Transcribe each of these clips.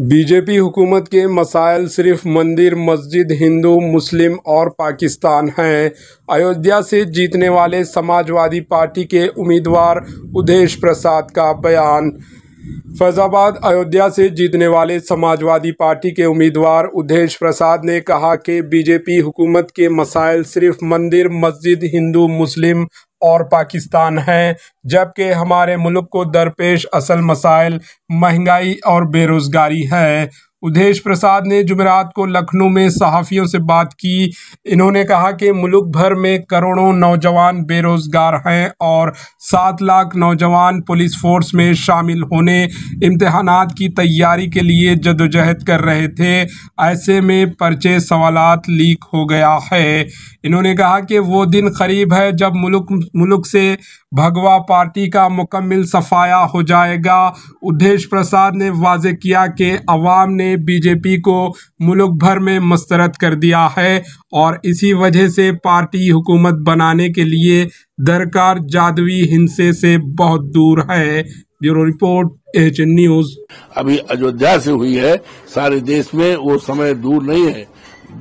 BJP हुकूमत के मसाइल सिर्फ मंदिर मस्जिद हिंदू मुस्लिम और पाकिस्तान हैं अयोध्या से जीतने वाले समाजवादी पार्टी के उम्मीदवार उदेश प्रसाद का बयान फैजाबाद अयोध्या से जीतने वाले समाजवादी पार्टी के उम्मीदवार उदेश प्रसाद ने कहा कि बीजेपी हुकूमत के मसाइल सिर्फ मंदिर मस्जिद हिंदू मुस्लिम और पाकिस्तान हैं जबकि हमारे मुल्क को दरपेश असल मसाइल महंगाई और बेरोज़गारी है उदेश प्रसाद ने जुमेरात को लखनऊ में सहाफ़ियों से बात की इन्होंने कहा कि मुल्क भर में करोड़ों नौजवान बेरोज़गार हैं और सात लाख नौजवान पुलिस फोर्स में शामिल होने इम्तहान की तैयारी के लिए जदोजहद कर रहे थे ऐसे में पर्चे सवाल लीक हो गया है इन्होंने कहा कि वो दिन करीब है जब मुल्क मुल्क से भगवा पार्टी का मुकम्मल सफाया हो जाएगा उदेश प्रसाद ने वाज किया कि अवाम ने ने बीजेपी को मुल्क भर में मस्तरद कर दिया है और इसी वजह से पार्टी हुकूमत बनाने के लिए दरकार जादवी हिंसे से बहुत दूर है ब्यूरो रिपोर्ट एच न्यूज अभी अयोध्या से हुई है सारे देश में वो समय दूर नहीं है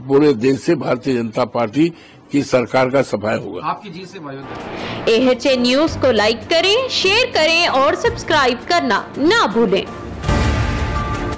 पूरे देश से भारतीय जनता पार्टी की सरकार का सफाया होगा आपकी जीत से एच न्यूज को लाइक करें शेयर करें और सब्सक्राइब करना ना भूलें